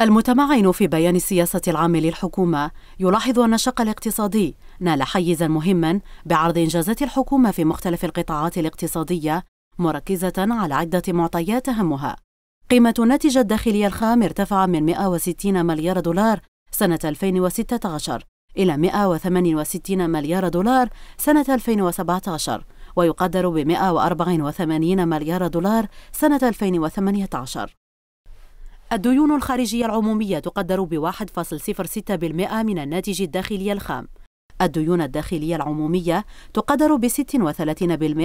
المتمعن في بيان السياسة العامة للحكومة يلاحظ أن الشق الاقتصادي نال حيزا مهما بعرض إنجازات الحكومة في مختلف القطاعات الاقتصادية مركزة على عدة معطيات أهمها قيمة الناتج الداخلي الخام ارتفع من 160 مليار دولار سنة 2016 إلى 168 مليار دولار سنة 2017 ويقدر ب 184 مليار دولار سنة 2018 الديون الخارجية العمومية تقدر ب 1.06% من الناتج الداخلي الخام الديون الداخلية العمومية تقدر ب 36%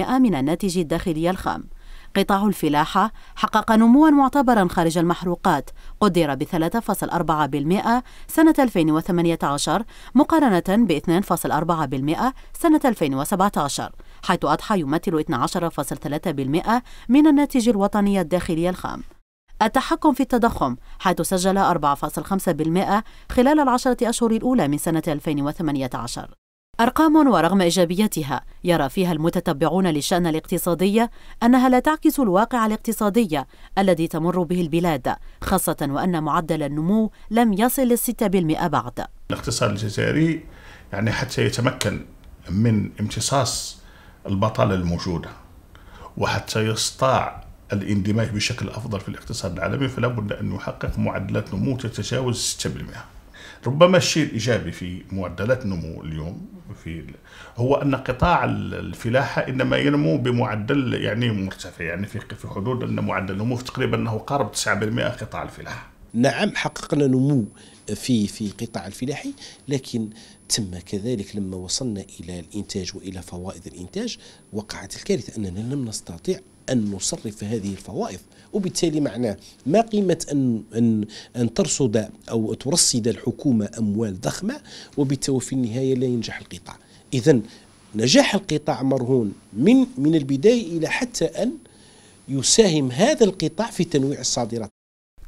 من الناتج الداخلي الخام قطاع الفلاحة حقق نموا معتبرا خارج المحروقات قدر ب 3.4% سنة 2018 مقارنة ب 2.4% سنة 2017 حيث أضحى يمثل 12.3% من الناتج الوطني الداخلي الخام التحكم في التضخم حيث سجل 4.5% خلال العشرة أشهر الأولى من سنة 2018 أرقام ورغم إيجابيتها يرى فيها المتتبعون للشأن الاقتصادي أنها لا تعكس الواقع الاقتصادي الذي تمر به البلاد خاصة وأن معدل النمو لم يصل للستة بالمئة بعد الاقتصاد الجزائري يعني حتى يتمكن من امتصاص البطالة الموجودة وحتى يستطاع الاندماج بشكل أفضل في الاقتصاد العالمي فلا بد أن نحقق معدلات نمو تتجاوز 6% ربما الشيء الإيجابي في معدلات النمو اليوم في هو أن قطاع الفلاحة إنما ينمو بمعدل يعني مرتفع يعني في حدود أن معدل النمو تقريبا أنه قارب 9% قطاع الفلاحة نعم حققنا نمو في في قطاع الفلاحي لكن تم كذلك لما وصلنا الى الانتاج والى فوائد الانتاج وقعت الكارثه اننا لم نستطيع ان نصرف هذه الفوائض وبالتالي معناه ما قيمه ان ان ان ترصد او ترصد الحكومه اموال ضخمه وبالتالي في النهايه لا ينجح القطاع اذا نجاح القطاع مرهون من من البدايه الى حتى ان يساهم هذا القطاع في تنويع الصادرات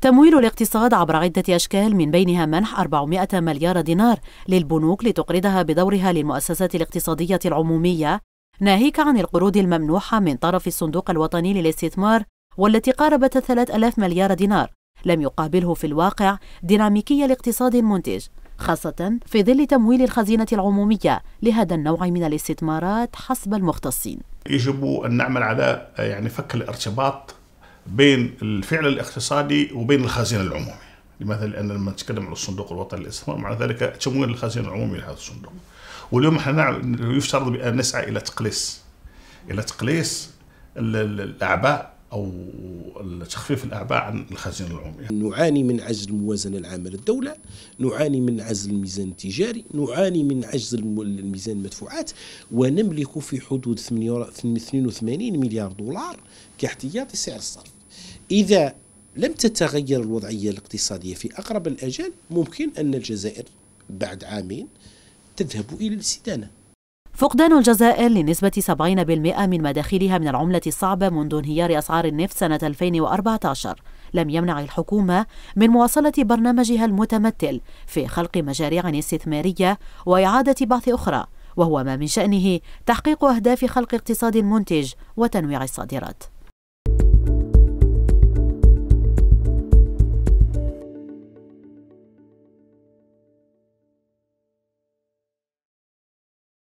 تمويل الاقتصاد عبر عدة أشكال من بينها منح 400 مليار دينار للبنوك لتقرضها بدورها للمؤسسات الاقتصادية العمومية ناهيك عن القروض الممنوحة من طرف الصندوق الوطني للاستثمار والتي قاربت 3000 مليار دينار لم يقابله في الواقع ديناميكية الاقتصاد المنتج خاصة في ظل تمويل الخزينة العمومية لهذا النوع من الاستثمارات حسب المختصين يجب أن نعمل على يعني فك الارتباط بين الفعل الاقتصادي وبين الخزينه العموميه لماذا لان لما نتكلم على الصندوق الوطني للاستثمار مع ذلك تمويل الخزينه العموميه لهذا الصندوق واليوم احنا يفترض بان نسعى الى تقليص الى تقليص الاعباء او تخفيف الاعباء عن الخزينه العموميه. نعاني من عجز الموازنه العامه للدوله، نعاني من عجز الميزان التجاري، نعاني من عجز الميزان المدفوعات ونملك في حدود 82 مليار دولار كاحتياطي سعر الصرف. إذا لم تتغير الوضعية الاقتصادية في أقرب الأجل ممكن أن الجزائر بعد عامين تذهب إلى الاستدانة فقدان الجزائر لنسبة 70% من مداخلها من العملة الصعبة منذ انهيار أسعار النفط سنة 2014 لم يمنع الحكومة من مواصلة برنامجها المتمثل في خلق مشاريع استثمارية وإعادة بعث أخرى وهو ما من شأنه تحقيق أهداف خلق اقتصاد منتج وتنويع الصادرات